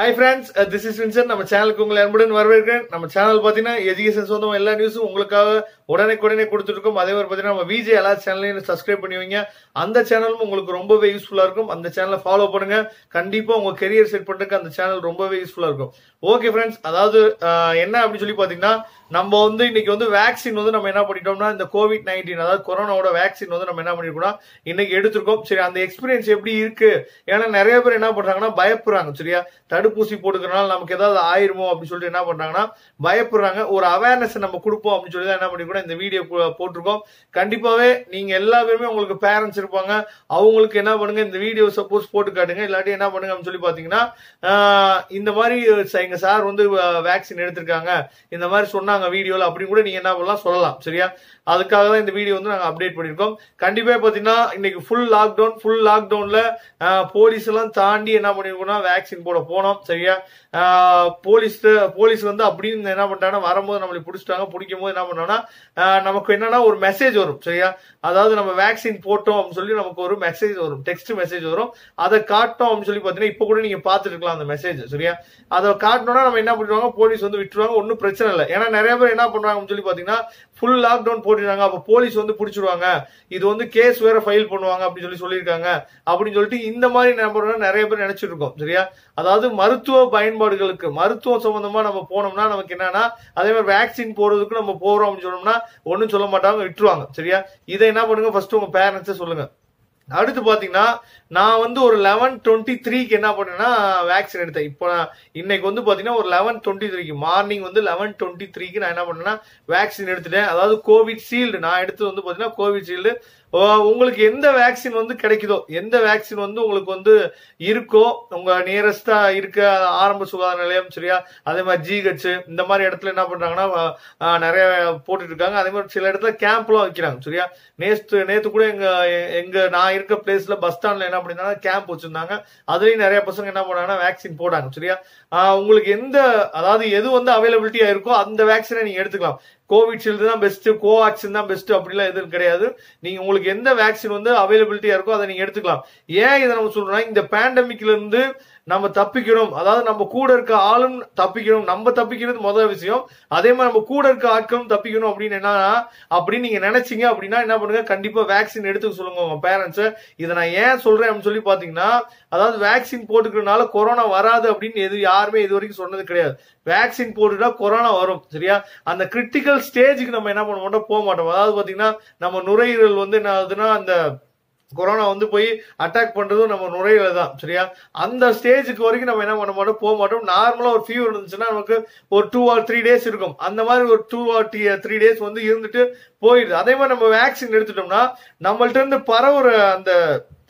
hi friends this is Vinson நம்ம சேனலுக்கு உங்களை அன்புடன் வரவேற்கிறேன் நம்ம சேனல் பார்த்தீங்கன்னா எஜுகேஷன் சொந்தம் எல்லா நியூஸும் உங்களுக்காக உடனே கொடுத்துருக்கோம் அதே மாதிரி பார்த்தீங்கன்னா நம்ம விஜய் எல்லா சேனலையும் சப்ஸ்கிரைப் பண்ணி வைங்க அந்த சேனலும் உங்களுக்கு ரொம்பவே யூஸ்ஃபுல்லாக இருக்கும் அந்த சேனலை ஃபாலோ பண்ணுங்க கண்டிப்பாக உங்கள் கெரியர் செட் பண்ணுறதுக்கு அந்த சேனல் ரொம்பவே யூஸ்ஃபுல்லாக இருக்கும் ஓகே ஃப்ரெண்ட்ஸ் அதாவது என்ன அப்படின்னு சொல்லி பார்த்தீங்கன்னா நம்ம வந்து இன்னைக்கு வந்து வேக்சின் வந்து நம்ம என்ன பண்ணிட்டோம்னா இந்த கோவிட் நைன்டீன் அதாவது கொரோனாவோட வேக்சின் வந்து நம்ம என்ன பண்ணிருக்கோம்னா இன்னைக்கு எடுத்திருக்கோம் சரி அந்த எக்ஸ்பீரியன்ஸ் எப்படி இருக்கு ஏன்னா நிறைய பேர் என்ன பண்றாங்கன்னா பயப்படுறாங்க சரியா தடுப்பூசி போட்டுக்கிறனால நமக்கு ஏதாவது ஆயிருமோ அப்படின்னு சொல்லிட்டு என்ன பண்றாங்கன்னா பயப்படுறாங்க ஒரு அவேர்னஸ் நம்ம கொடுப்போம் அப்படின்னு சொல்லி தான் என்ன பண்ணிருக்கோம் ஃபேமிலியோட இந்த வீடியோ போட்டிருக்கோம் கண்டிப்பாகவே நீங்கள் எல்லா பேருமே உங்களுக்கு பேரண்ட்ஸ் இருப்பாங்க அவங்களுக்கு என்ன பண்ணுங்க இந்த வீடியோ சப்போஸ் போட்டு காட்டுங்க இல்லாட்டி என்ன பண்ணுங்க அப்படின்னு சொல்லி பார்த்தீங்கன்னா இந்த மாதிரி எங்கள் சார் வந்து வேக்சின் எடுத்திருக்காங்க இந்த மாதிரி சொன்னாங்க வீடியோவில் அப்படின்னு கூட நீங்கள் என்ன பண்ணலாம் சொல்லலாம் சரியா அதுக்காக தான் இந்த வீடியோ வந்து நாங்கள் அப்டேட் பண்ணியிருக்கோம் கண்டிப்பாக பார்த்தீங்கன்னா இன்னைக்கு ஃபுல் லாக்டவுன் ஃபுல் லாக்டவுன்ல போலீஸ் எல்லாம் தாண்டி என்ன பண்ணிருக்கோம்னா வேக்சின் போட போனோம் சரியா போலீஸ் போலீஸ் வந்து அப்படின்னு என்ன பண்ணிட்டாங்கன்னா வரும்போது நம்மளுக்கு பிடிச்சிட்டாங்க பிடிக்கும் போது என்ன பண்ணோம்னா நமக்கு என்னன்னா ஒரு மெசேஜ் வரும் சரியா அதாவது நம்ம வேக்சின் போட்டோம் அப்படின்னு சொல்லி நமக்கு ஒரு மெசேஜ் வரும் டெக்ஸ்ட் மெசேஜ் வரும் அதை காட்டோம் அப்படின்னு சொல்லி பார்த்தீங்கன்னா இப்போ கூட நீங்கள் பார்த்துட்டு இருக்கலாம் அந்த மெசேஜ் சரியா அதை காட்டணும்னா நம்ம என்ன பண்ணுவாங்க போலீஸ் வந்து விட்டுருவாங்க ஒன்றும் பிரச்சனை இல்லை ஏன்னா நிறைய பேர் என்ன பண்ணுறாங்கன்னு சொல்லி பார்த்தீங்கன்னா ஃபுல் லாக்டவுன் போட்டுருக்காங்க அப்போ போலீஸ் வந்து பிடிச்சிருவாங்க இது வந்து கேஸ் வேற ஃபைல் பண்ணுவாங்க அப்படின்னு சொல்லி சொல்லியிருக்காங்க அப்படின்னு சொல்லிட்டு இந்த மாதிரி நம்பர்லாம் நிறைய பேர் நினைச்சிட்டு இருக்கோம் சரியா அதாவது மருத்துவ பயன்பாடுகளுக்கு மருத்துவம் சம்பந்தமா நம்ம போனோம்னா நமக்கு என்னன்னா அதே மாதிரி வேக்சின் போறதுக்கு நம்ம போறோம் அப்படின்னு சொன்னோம்னா ஒன்றும் சொல்ல மாட்டாங்க விட்டுருவாங்க சரியா இதை என்ன பண்ணுங்க ஃபர்ஸ்ட் உங்க பேரண்ட்ஸ் சொல்லுங்க அடுத்து பாத்தீங்கன்னா நான் வந்து ஒரு லெவன் டுவெண்ட்டி த்ரீக்கு என்ன பண்ணேன்னா வேக்சின் எடுத்தேன் இப்போ இன்னைக்கு வந்து பாத்தீங்கன்னா ஒரு லெவன் டுவெண்ட்டி த்ரீக்கு மார்னிங் வந்து லெவன் டுவெண்ட்டி த்ரீக்கு நான் என்ன பண்ணேன்னா வேக்சின் எடுத்துட்டேன் அதாவது கோவிட் ஷீல்டு நான் எடுத்தது வந்து பாத்தீங்கன்னா கோவிட் ஷீல்டு உங்களுக்கு எந்த வேக்சின் வந்து கிடைக்குதோ எந்த வேக்சின் வந்து உங்களுக்கு வந்து இருக்கோ உங்க நியரஸ்டா இருக்க ஆரம்ப சுகாதார நிலையம் சரியா அதே மாதிரி ஜிஹெச் இந்த மாதிரி இடத்துல என்ன பண்றாங்கன்னா நிறைய போட்டுட்டு இருக்காங்க அதே மாதிரி சில இடத்துல கேம்ப்லாம் வைக்கிறாங்க சரியா நேற்று நேற்று கூட எங்க எங்க நான் இருக்க பிளேஸ்ல பஸ் ஸ்டாண்ட்ல என்ன பண்ணிருந்தாங்க கேம்ப் வச்சிருந்தாங்க அதுலயும் நிறைய பசங்க என்ன பண்ணாங்க வேக்சின் போடாங்க சரியா உங்களுக்கு எந்த அதாவது எது வந்து அவைலபிலிட்டியா இருக்கோ அந்த வேக்சினை நீங்க எடுத்துக்கலாம் கோவிஷீல்டு தான் பெஸ்ட்டு கோவாக்சின் தான் பெஸ்ட்டு அப்படிலாம் எதுவும் கிடையாது நீங்கள் உங்களுக்கு எந்த வேக்சின் வந்து அவைலபிலிட்டியாக இருக்கோ அதை நீங்கள் எடுத்துக்கலாம் ஏன் இதை நம்ம சொல்கிறோம்னா இந்த பேண்டமிக்லேருந்து நம்ம தப்பிக்கணும் அதாவது நம்ம கூட இருக்க ஆளும் தப்பிக்கணும் நம்ம தப்பிக்கிறது முதல் விஷயம் அதே மாதிரி நம்ம கூட இருக்க ஆட்களும் தப்பிக்கணும் அப்படின்னு என்னன்னா அப்படின்னு நீங்க நினைச்சீங்க அப்படின்னா என்ன பண்ணுங்க கண்டிப்பா வேக்சின் எடுத்துக்க சொல்லுங்க உங்க பேரண்ட்ஸ் இதை நான் ஏன் சொல்றேன் அப்படின்னு சொல்லி பாத்தீங்கன்னா அதாவது வேக்சின் போட்டுக்கிறதுனால கொரோனா வராது அப்படின்னு எது யாருமே இது வரைக்கும் சொன்னது கிடையாது வேக்சின் போட்டுட்டா கொரோனா வரும் சரியா அந்த கிரிட்டிக்கல் ஸ்டேஜுக்கு நம்ம என்ன பண்ண மாட்டோம் போக மாட்டோம் அதாவது பாத்தீங்கன்னா நம்ம நுரையீரல் வந்து என்ன ஆகுதுன்னா அந்த கொரோனா வந்து போய் அட்டாக் பண்ணுறதும் நம்ம நுரையில தான் சரியா அந்த ஸ்டேஜுக்கு வரைக்கும் நம்ம என்ன பண்ண மாட்டோம் போக மாட்டோம் நார்மலாக ஒரு ஃபீவர் இருந்துச்சுன்னா நமக்கு ஒரு டூ ஆர் த்ரீ டேஸ் இருக்கும் அந்த மாதிரி ஒரு டூ ஆர் டி த்ரீ டேஸ் வந்து இருந்துட்டு போயிடுது அதே மாதிரி நம்ம வேக்சின் எடுத்துட்டோம்னா நம்மள்ட்ட இருந்து பரவுற அந்த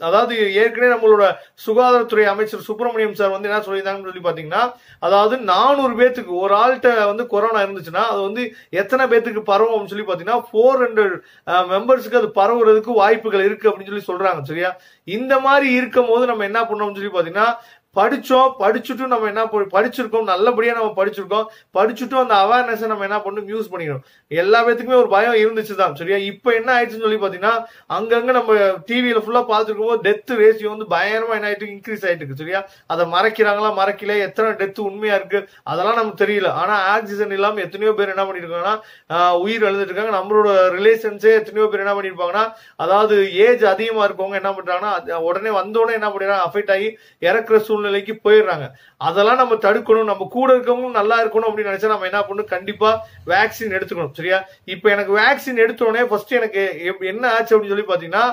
அதாவது ஏற்கனவே நம்மளோட சுகாதாரத்துறை அமைச்சர் சுப்பிரமணியம் சார் வந்து என்ன சொல்லியிருந்தாங்கன்னு சொல்லி பார்த்தீங்கன்னா அதாவது நானூறு பேத்துக்கு ஒரு ஆள்கிட்ட வந்து கொரோனா இருந்துச்சுன்னா அது வந்து எத்தனை பேத்துக்கு பரவும் அப்படின்னு சொல்லி பார்த்தீங்கன்னா ஃபோர் ஹண்ட்ரட் மெம்பர்ஸுக்கு அது பரவுறதுக்கு வாய்ப்புகள் இருக்கு அப்படின்னு சொல்லி சொல்றாங்க சரியா இந்த மாதிரி இருக்கும் போது நம்ம என்ன பண்ணோம்னு சொல்லி பார்த்தீங்கன்னா படித்தோம் படிச்சுட்டும் நம்ம என்ன படிச்சிருக்கோம் நல்லபடியாக நம்ம படிச்சிருக்கோம் படிச்சுட்டும் அந்த அவேர்னஸ் நம்ம என்ன பண்ணணும் யூஸ் பண்ணிக்கணும் எல்லா பேத்துக்குமே ஒரு பயம் இருந்துச்சு தான் சரியா இப்போ என்ன ஆயிடுச்சுன்னு சொல்லி பார்த்தீங்கன்னா அங்கங்கே நம்ம டிவியில் ஃபுல்லாக பாத்துருக்கோம் டெத்து ரேஷியோ வந்து பயங்கரமாக என்ன ஆயிட்டு இன்க்ரீஸ் ஆயிட்டு இருக்கு சரியா அதை மறைக்கிறாங்களா மறைக்கல எத்தனை டெத்து உண்மையாக இருக்கு அதெல்லாம் நமக்கு தெரியல ஆனால் ஆக்சிஜன் இல்லாமல் எத்தனையோ பேர் என்ன பண்ணிருக்காங்கன்னா உயிர் எழுந்துட்டு நம்மளோட ரிலேஷன்ஸே எத்தனையோ பேர் என்ன பண்ணிருப்பாங்கன்னா அதாவது ஏஜ் அதிகமாக இருக்கவங்க என்ன பண்ணுறாங்கன்னா உடனே வந்தோடனே என்ன பண்ணிடுறாங்க அஃபெக்ட் ஆகி இறக்குற சூழ்நிலைக்கு போயிடுறாங்க அதெல்லாம் நம்ம தடுக்கணும் நம்ம கூட இருக்கவங்க நல்லா இருக்கணும் அப்படின்னு நினைச்சா நம்ம என்ன பண்ணணும் கண்டிப்பா வேக்சின் எடுத்துக்கணும் சரியா இப்போ எனக்கு வேக்சின் எடுத்தோடனே ஃபர்ஸ்ட் எனக்கு என்ன ஆச்சு அப்படின்னு சொல்லி பாத்தீங்கன்னா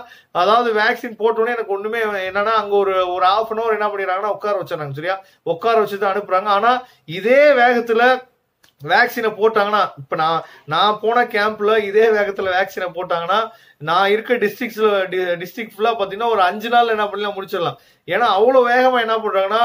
அதாவது வேக்சின் போட்டோடனே எனக்கு ஒண்ணுமே என்னன்னா அங்க ஒரு ஒரு ஆஃப் அன் அவர் என்ன பண்ணிடுறாங்கன்னா உட்கார வச்சிடறாங்க சரியா உட்கார வச்சுதான் அனுப்புறாங்க ஆனா இதே வேகத்துல வேக்சினை போட்டாங்கன்னா இப்போ நான் நான் போன கேம்ப்ல இதே வேகத்தில் வேக்சினை போட்டாங்கன்னா நான் இருக்க டி டிஸ்ட்ரிக்ட் ஃபுல்லாக பார்த்தீங்கன்னா ஒரு அஞ்சு நாள் என்ன பண்ணலாம் முடிச்சிடலாம் ஏன்னா அவ்வளோ வேகமாக என்ன பண்ணுறாங்கன்னா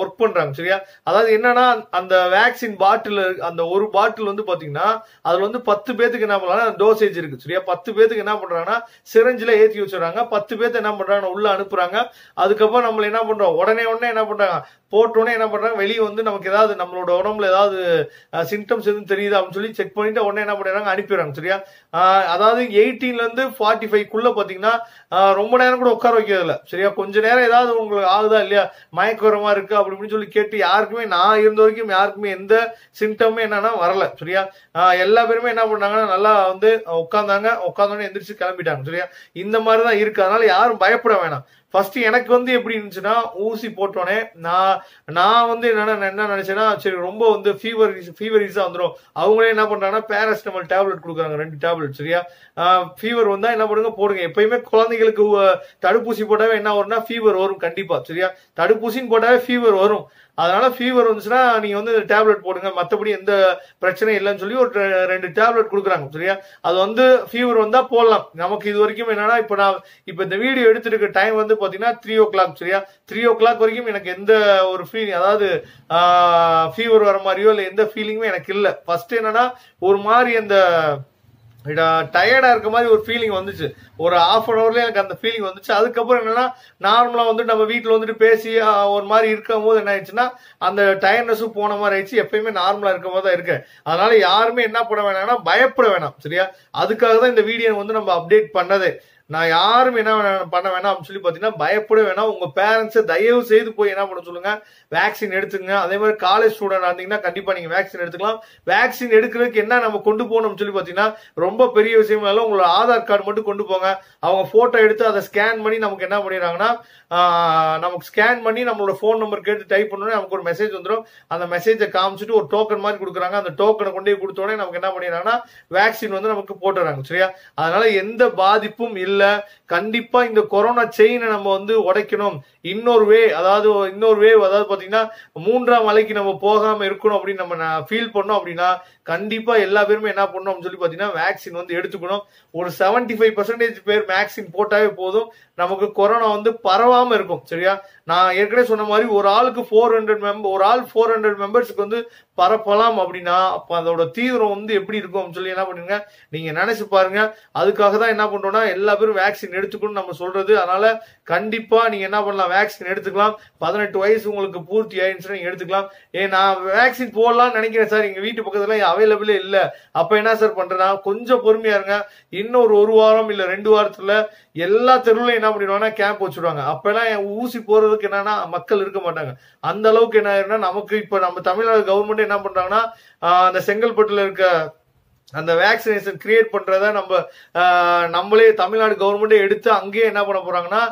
ஒர்க் பண்ணுறாங்க சரியா அதாவது என்னன்னா அந்த வேக்சின் பாட்டில் அந்த ஒரு பாட்டில் வந்து பார்த்தீங்கன்னா அதில் வந்து பத்து பேத்துக்கு என்ன பண்ணலாம் டோசேஜ் இருக்குது சரியா பத்து பேத்துக்கு என்ன பண்ணுறாங்கன்னா சிரஞ்சில் ஏற்றி வச்சுடுறாங்க பத்து பேர்த்து என்ன பண்ணுறாங்கன்னா உள்ளே அனுப்புகிறாங்க அதுக்கப்புறம் நம்மளை என்ன பண்ணுறோம் உடனே உடனே என்ன பண்ணுறாங்க போட்டோடனே என்ன பண்ணுறாங்க வெளியே வந்து நமக்கு ஏதாவது நம்மளோட உடம்புல ஏதாவது சிம்டம்ஸ் எதுவும் தெரியுது அப்படின்னு சொல்லி செக் பண்ணிட்டு உடனே என்ன பண்ணிடுறாங்க அனுப்பிடுறாங்க சரியா அதாவது எயிட்டீன்ல இருந்து ஃபார்ட்டி ஃபைவ்க்குள்ள பாத்தீங்கன்னா ரொம்ப நேரம் கூட உட்கார வைக்கிறதில்ல சரியா கொஞ்ச நேரம் ஏதாவது உங்களுக்கு ஆகுதா இல்லையா மயக்கரமா இருக்கு அப்படி இப்படின்னு சொல்லி கேட்டு யாருக்குமே நான் இருந்த வரைக்கும் யாருக்குமே எந்த சிம்டமும் என்னன்னா வரல சரியா எல்லா பேருமே என்ன பண்ணாங்கன்னா நல்லா வந்து உட்காந்தாங்க உட்காந்தோடனே எந்திரிச்சு கிளம்பிட்டாங்க சரியா இந்த மாதிரி தான் இருக்கு அதனால யாரும் பயப்பட வேணாம் ஃபர்ஸ்ட் எனக்கு வந்து எப்படி இருந்துச்சுன்னா ஊசி போட்டோடனே நான் நான் வந்து என்ன என்ன நினைச்சேன்னா சரி ரொம்ப வந்து ஃபீவர் ஃபீவரிஸாக வந்துடும் அவங்களே என்ன பண்றாங்கன்னா பேரஸ்டமால் டேப்லெட் கொடுக்குறாங்க ரெண்டு டேப்லெட் சரியா ஃபீவர் வந்தா என்ன பண்ணுங்க போடுங்க எப்பயுமே குழந்தைகளுக்கு தடுப்பூசி போட்டாவே என்ன வரும்னா ஃபீவர் வரும் கண்டிப்பா சரியா தடுப்பூசின்னு போட்டாவே ஃபீவர் வரும் அதனால ஃபீவர் வந்துச்சுன்னா நீங்க வந்து டேப்லெட் போடுங்க மற்றபடி எந்த பிரச்சனையும் இல்லைன்னு சொல்லி ஒரு ரெண்டு டேப்லெட் கொடுக்குறாங்க சரியா அது வந்து ஃபீவர் வந்தா போடலாம் நமக்கு இது வரைக்கும் என்னன்னா இப்போ நான் இப்போ இந்த வீடியோ எடுத்துருக்க டைம் வந்து பார்த்தீங்கன்னா த்ரீ ஓ கிளாக் சரியா த்ரீ ஓ கிளாக் வரைக்கும் எனக்கு எந்த ஒரு ஃபீலிங் அதாவது ஃபீவர் வர மாதிரியோ இல்லை எந்த ஃபீலிங்குமே எனக்கு இல்லை ஃபர்ஸ்ட் என்னன்னா ஒரு மாதிரி அந்த டயர்டாக இருக்க மாதிரி ஒரு ஃபீலிங் வந்துச்சு ஒரு ஆஃப் அன் ஹவர்லேயே எனக்கு அந்த ஃபீலிங் வந்துச்சு அதுக்கப்புறம் என்னன்னா நார்மலாக வந்துட்டு நம்ம வீட்டில் வந்துட்டு பேசி ஒரு மாதிரி இருக்கும் போது என்ன ஆயிடுச்சுன்னா அந்த டயர்னஸும் போன மாதிரி ஆயிடுச்சு எப்பயுமே நார்மலாக இருக்க மாதிரி தான் இருக்கேன் அதனால யாருமே என்ன பண்ண வேணாம்னா பயப்பட வேணாம் சரியா அதுக்காக தான் இந்த வீடியோ வந்து நம்ம அப்டேட் பண்ணதே நான் யாரும் என்ன பண்ண வேணாம் அப்படின்னு சொல்லி பார்த்தீங்கன்னா பயப்பட வேணாம் உங்கள் பேரண்ட்ஸை தயவு செய்து போய் என்ன பண்ண சொல்லுங்கள் வேக்சின் எடுத்துங்க அதே மாதிரி காலேஜ் ஸ்டூடெண்ட் இருந்தீங்கன்னா கண்டிப்பாக நீங்கள் வேக்சின் எடுத்துக்கலாம் வேக்சின் எடுக்கிறதுக்கு என்ன நம்ம கொண்டு போகணும்னு சொல்லி பார்த்தீங்கன்னா ரொம்ப பெரிய விஷயம் இல்லை உங்களோட ஆதார் கார்டு மட்டும் கொண்டு போங்க அவங்க ஃபோட்டோ எடுத்து அதை ஸ்கேன் பண்ணி நமக்கு என்ன பண்ணிடுறாங்கன்னா நமக்கு ஸ்கேன் பண்ணி நம்மளோட ஃபோன் நம்பர் கேட்டு டைப் பண்ணோன்னே நமக்கு ஒரு மெசேஜ் வந்துடும் அந்த மெசேஜை காமிச்சிட்டு ஒரு டோக்கன் மாதிரி கொடுக்குறாங்க அந்த டோக்கனை கொண்டு கொடுத்தோடனே நமக்கு என்ன பண்ணிடுறாங்கன்னா வேக்சின் வந்து நமக்கு போட்டுறாங்க சரியா அதனால் எந்த பாதிப்பும் இல்லை கண்டிப்பா இந்த கொரோனா செயினை நம்ம வந்து உடைக்கணும் இன்னொரு வே அதாவது இன்னொரு வே அதாவது பார்த்தீங்கன்னா மூன்றாம் மலைக்கு நம்ம போகாமல் இருக்கணும் அப்படின்னு நம்ம ஃபீல் பண்ணோம் அப்படின்னா கண்டிப்பாக எல்லா பேருமே என்ன பண்ணணும் அப்படின்னு சொல்லி பார்த்தீங்கன்னா வேக்சின் வந்து எடுத்துக்கணும் ஒரு செவன்டி ஃபைவ் பர்சன்டேஜ் பேர் வேக்சின் போட்டாவே போதும் நமக்கு கொரோனா வந்து பரவாமல் இருக்கும் சரியா நான் ஏற்கனவே சொன்ன மாதிரி ஒரு ஆளுக்கு ஃபோர் ஹண்ட்ரட் மெம்பர் ஒரு ஆள் ஃபோர் ஹண்ட்ரட் மெம்பர்ஸ்க்கு வந்து பரப்பலாம் அப்படின்னா அப்போ அதோட தீவிரம் வந்து எப்படி இருக்கும் அப்படின்னு சொல்லி என்ன பண்ணுங்க நீங்கள் நினைச்சு பாருங்க அதுக்காக தான் என்ன பண்ணுறோம்னா எல்லா பேரும் வேக்சின் எடுத்துக்கணும்னு நம்ம சொல்றது அதனால கண்டிப்பாக நீங்கள் என்ன பண்ணலாம் வேக்சின் எடுத்துக்கலாம் பதினெட்டு வயசு உங்களுக்கு பூர்த்தி ஆயிடுச்சுன்னா எடுத்துக்கலாம் ஏ நான் வேக்சின் போடலாம்னு நினைக்கிறேன் சார் எங்கள் வீட்டு பக்கத்தில் அவைலபிளே இல்லை அப்போ என்ன சார் பண்ணுறேன்னா கொஞ்சம் பொறுமையா இருங்க இன்னொரு ஒரு வாரம் இல்லை ரெண்டு வாரத்தில் எல்லா தெருவிலும் என்ன பண்ணிடுவாங்கன்னா கேம்ப் வச்சுடுவாங்க அப்போல்லாம் ஊசி போகிறதுக்கு என்னன்னா மக்கள் இருக்க மாட்டாங்க அந்த அளவுக்கு என்ன ஆயிருன்னா நமக்கு இப்போ நம்ம தமிழ்நாடு கவர்மெண்ட் என்ன பண்ணுறாங்கன்னா அந்த செங்கல்பட்டுல இருக்க அந்த வேக்சினேஷன் கிரியேட் பண்ணுறத நம்ம நம்மளே தமிழ்நாடு கவர்மெண்ட்டே எடுத்து அங்கேயே என்ன பண்ண போகிறாங்கன்னா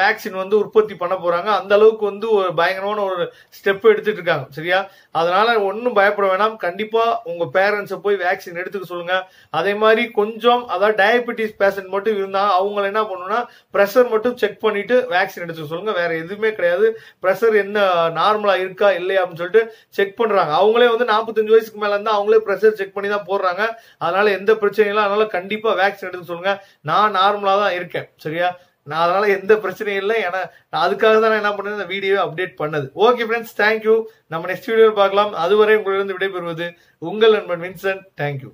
வேக்சின் வந்து உற்பத்தி பண்ண போகிறாங்க அந்த அளவுக்கு வந்து ஒரு பயங்கரமான ஒரு ஸ்டெப் எடுத்துட்டு இருக்காங்க சரியா அதனால ஒன்றும் பயப்பட வேணாம் கண்டிப்பாக உங்கள் பேரண்ட்ஸை போய் வேக்சின் எடுத்துக்க சொல்லுங்கள் அதே மாதிரி கொஞ்சம் அதாவது டயபெட்டிஸ் பேஷண்ட் மட்டும் இருந்தால் அவங்கள என்ன பண்ணணும்னா ப்ரெஷர் மட்டும் செக் பண்ணிட்டு வேக்சின் எடுத்துக்க சொல்லுங்கள் வேற எதுவுமே கிடையாது ப்ரெஷர் என்ன நார்மலாக இருக்கா இல்லையா அப்படின்னு சொல்லிட்டு செக் பண்ணுறாங்க அவங்களே வந்து நாற்பத்தஞ்சு வயசுக்கு மேலே இருந்தா அவங்களே ப்ரெஷர் செக் பண்ணி தான் போடுறாங்க அதனால எந்த பிரச்சனையும் இல்லை அதனால கண்டிப்பா வேக்சின் எடுத்து சொல்லுங்க நான் நார்மலா தான் இருக்கேன் சரியா நான் அதனால எந்த பிரச்சனையும் இல்லை ஏன்னா அதுக்காக தான் என்ன பண்ணேன் இந்த வீடியோ அப்டேட் பண்ணது ஓகே ஃப்ரெண்ட்ஸ் தேங்க்யூ நம்ம நெக்ஸ்ட் வீடியோ பார்க்கலாம் அதுவரை உங்களிடம் விடைபெறுவது உங்கள் நண்பன் வின்சென்ட் தேங்க்யூ